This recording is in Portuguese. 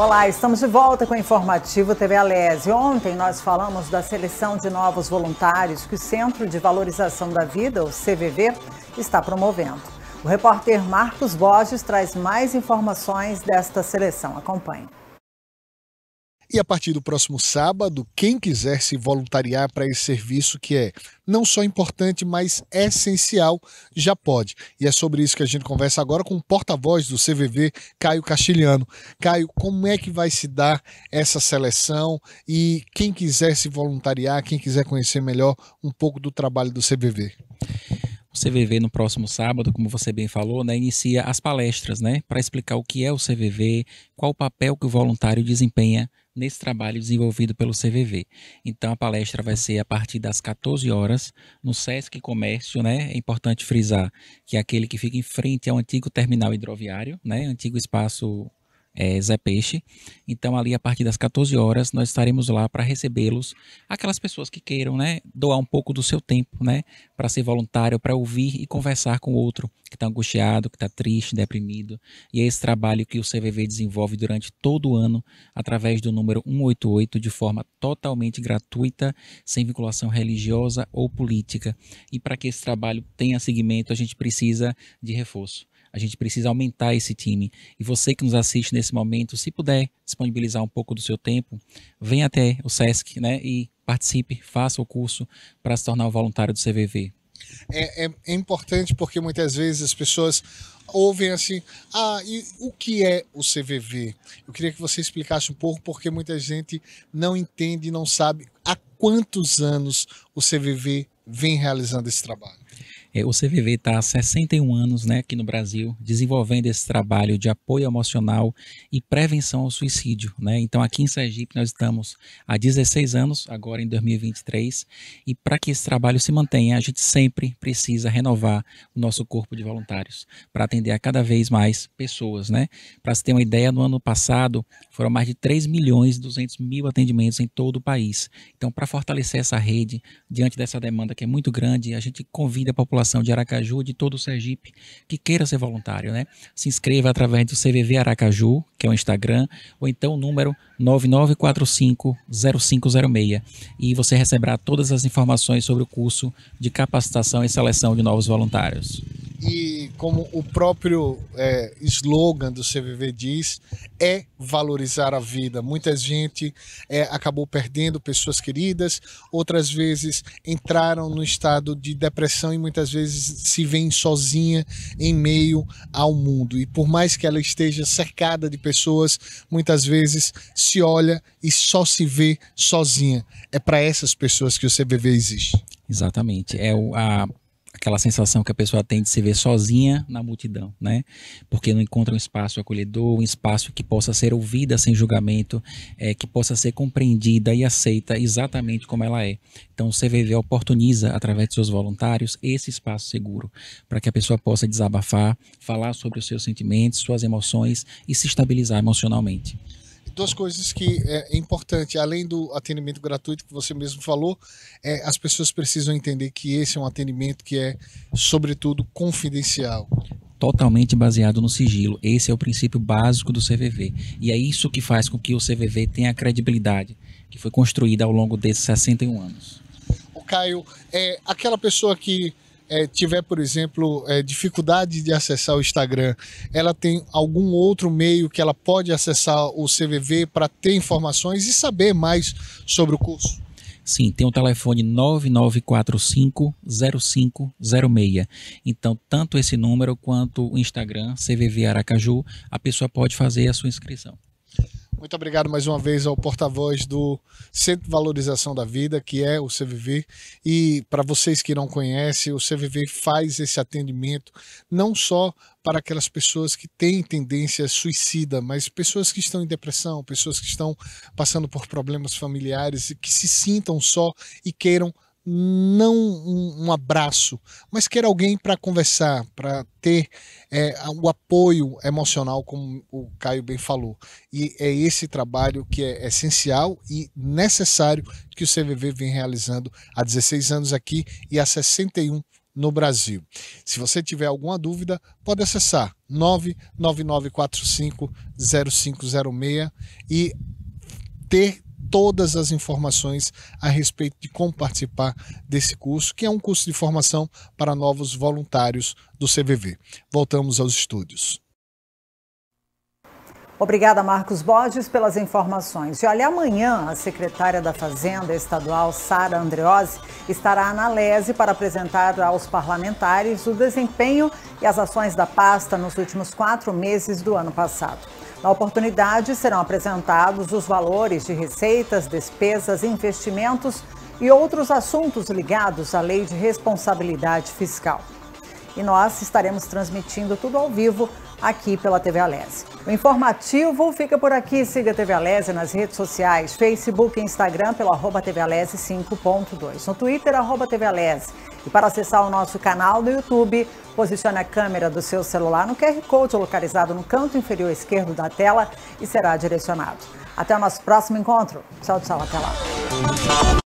Olá, estamos de volta com o informativo TV Alese. Ontem nós falamos da seleção de novos voluntários que o Centro de Valorização da Vida, o CVV, está promovendo. O repórter Marcos Borges traz mais informações desta seleção. Acompanhe. E a partir do próximo sábado, quem quiser se voluntariar para esse serviço que é não só importante, mas essencial, já pode. E é sobre isso que a gente conversa agora com o porta-voz do CVV, Caio Castilhano. Caio, como é que vai se dar essa seleção e quem quiser se voluntariar, quem quiser conhecer melhor um pouco do trabalho do CVV? O CVV no próximo sábado, como você bem falou, né, inicia as palestras, né, para explicar o que é o CVV, qual o papel que o voluntário desempenha nesse trabalho desenvolvido pelo CVV. Então a palestra vai ser a partir das 14 horas no Sesc Comércio, né? É importante frisar que é aquele que fica em frente ao antigo terminal hidroviário, né? Antigo espaço é, Zé Peixe. Então, ali a partir das 14 horas, nós estaremos lá para recebê-los. Aquelas pessoas que queiram né, doar um pouco do seu tempo né, para ser voluntário, para ouvir e conversar com o outro que está angustiado, que está triste, deprimido. E é esse trabalho que o CVV desenvolve durante todo o ano através do número 188 de forma totalmente gratuita, sem vinculação religiosa ou política. E para que esse trabalho tenha seguimento, a gente precisa de reforço. A gente precisa aumentar esse time. E você que nos assiste nesse momento, se puder disponibilizar um pouco do seu tempo, venha até o SESC né, e participe, faça o curso para se tornar um voluntário do CVV. É, é, é, importante porque muitas vezes as pessoas ouvem assim: ah, e o que é o CVV? Eu queria que você explicasse um pouco, porque muita gente não entende e não sabe há quantos anos o CVV vem realizando esse trabalho. É, o CVV está há 61 anos né, aqui no Brasil, desenvolvendo esse trabalho de apoio emocional e prevenção ao suicídio. Né? Então, aqui em Sergipe, nós estamos há 16 anos, agora em 2023, e para que esse trabalho se mantenha, a gente sempre precisa renovar o nosso corpo de voluntários para atender a cada vez mais pessoas. Né? Para se ter uma ideia, no ano passado foram mais de 3 milhões e 200 mil atendimentos em todo o país. Então, para fortalecer essa rede, diante dessa demanda que é muito grande, a gente convida a população população de Aracaju, de todo o Sergipe, que queira ser voluntário, né? Se inscreva através do CVV Aracaju, que é o Instagram, ou então o número 99450506 e você receberá todas as informações sobre o curso de capacitação e seleção de novos voluntários. E como o próprio é, slogan do CVV diz, é valorizar a vida. Muita gente é, acabou perdendo pessoas queridas, outras vezes entraram no estado de depressão e muitas vezes se vêem sozinha em meio ao mundo. E por mais que ela esteja cercada de pessoas, muitas vezes se olha e só se vê sozinha. É para essas pessoas que o CVV existe. Exatamente. É o, a, aquela sensação que a pessoa tem de se ver sozinha na multidão, né? Porque não encontra um espaço acolhedor, um espaço que possa ser ouvida sem julgamento, é, que possa ser compreendida e aceita exatamente como ela é. Então, o CVV oportuniza, através de seus voluntários, esse espaço seguro para que a pessoa possa desabafar, falar sobre os seus sentimentos, suas emoções e se estabilizar emocionalmente duas coisas que é, é importante, além do atendimento gratuito que você mesmo falou, é, as pessoas precisam entender que esse é um atendimento que é, sobretudo, confidencial totalmente baseado no sigilo. Esse é o princípio básico do CVV. E é isso que faz com que o CVV tenha a credibilidade que foi construída ao longo desses 61 anos. O Caio, é, aquela pessoa que é, tiver, por exemplo, é, dificuldade de acessar o Instagram, ela tem algum outro meio que ela pode acessar o CVV para ter informações e saber mais sobre o curso? Sim, tem o um telefone 9945-0506. Então, tanto esse número quanto o Instagram, CVV Aracaju, a pessoa pode fazer a sua inscrição. Muito obrigado mais uma vez ao porta-voz do Centro de Valorização da Vida, que é o CVV. E para vocês que não conhecem, o CVV faz esse atendimento não só para aquelas pessoas que têm tendência suicida, mas pessoas que estão em depressão, pessoas que estão passando por problemas familiares e que se sintam só e queiram não um, um, abraço, mas quer alguém para conversar, para ter é, o apoio emocional, como o Caio bem falou. E é esse trabalho que é essencial e necessário que o CVV vem realizando há 16 anos aqui e há 61 no Brasil. Se você tiver alguma dúvida, pode acessar 999450506 e ter todas as informações a respeito de como participar desse curso, que é um curso de formação para novos voluntários do CVV. Voltamos aos estúdios. Obrigada, Marcos Borges, pelas informações. E olha, amanhã a secretária da Fazenda Estadual, Sara Andreozzi, estará na Lese para apresentar aos parlamentares o desempenho e as ações da pasta nos últimos quatro meses do ano passado. Na oportunidade, serão apresentados os valores de receitas, despesas, investimentos e outros assuntos ligados à Lei de Responsabilidade Fiscal. E nós estaremos transmitindo tudo ao vivo aqui pela TV Alese. O informativo fica por aqui. Siga a TV Alese nas redes sociais, Facebook e Instagram pelo arroba TV Alese 5.2. No Twitter, arroba TV Alese. E para acessar o nosso canal do YouTube, posicione a câmera do seu celular no QR Code localizado no canto inferior esquerdo da tela e será direcionado. Até o nosso próximo encontro. Tchau, tchau. Até lá.